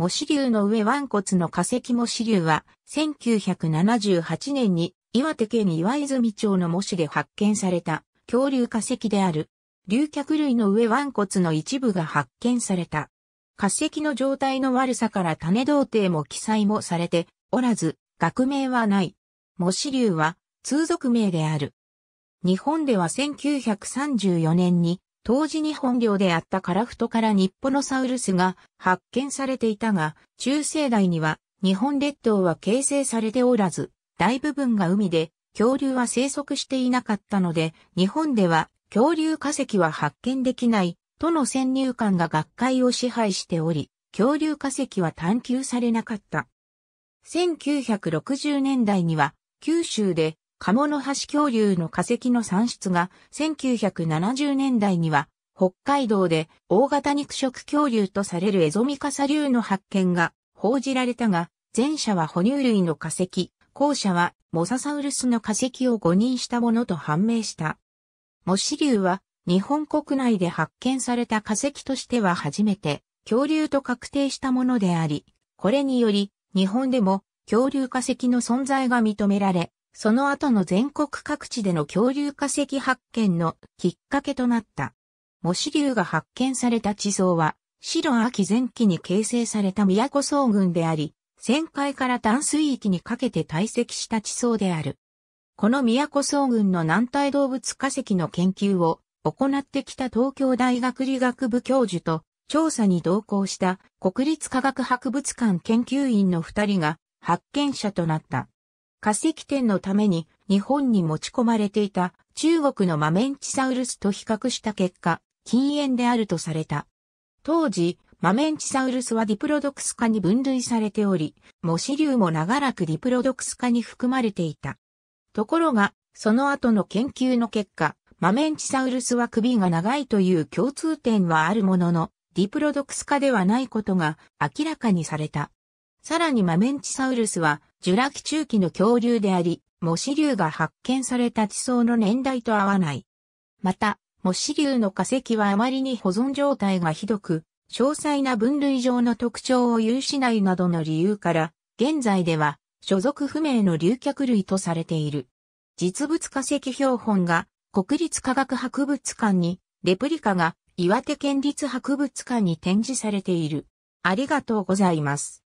模ュ流の上腕骨の化石模ュ流は、1978年に岩手県岩泉町の模シで発見された恐竜化石である。竜脚類の上腕骨の一部が発見された。化石の状態の悪さから種童貞も記載もされておらず、学名はない。模ュ流は通俗名である。日本では1934年に当時日本領であったカラフトから日ポノサウルスが発見されていたが、中世代には日本列島は形成されておらず、大部分が海で恐竜は生息していなかったので、日本では恐竜化石は発見できないとの先入観が学会を支配しており、恐竜化石は探求されなかった。1960年代には九州でカモノハシ恐竜の化石の産出が1970年代には北海道で大型肉食恐竜とされるエゾミカサ竜の発見が報じられたが、前者は哺乳類の化石、後者はモササウルスの化石を誤認したものと判明した。モシ竜は日本国内で発見された化石としては初めて恐竜と確定したものであり、これにより日本でも恐竜化石の存在が認められ、その後の全国各地での恐竜化石発見のきっかけとなった。模試竜が発見された地層は、白秋前期に形成された宮古総群であり、旋回から淡水域にかけて堆積した地層である。この宮古総群の南体動物化石の研究を行ってきた東京大学理学部教授と調査に同行した国立科学博物館研究員の二人が発見者となった。化石展のために日本に持ち込まれていた中国のマメンチサウルスと比較した結果、禁煙であるとされた。当時、マメンチサウルスはディプロドクス化に分類されており、モシリュウも長らくディプロドクス化に含まれていた。ところが、その後の研究の結果、マメンチサウルスは首が長いという共通点はあるものの、ディプロドクス化ではないことが明らかにされた。さらにマメンチサウルスはジュラ紀中期の恐竜であり、モシ竜が発見された地層の年代と合わない。また、モシ竜の化石はあまりに保存状態がひどく、詳細な分類上の特徴を有しないなどの理由から、現在では所属不明の竜脚類とされている。実物化石標本が国立科学博物館に、レプリカが岩手県立博物館に展示されている。ありがとうございます。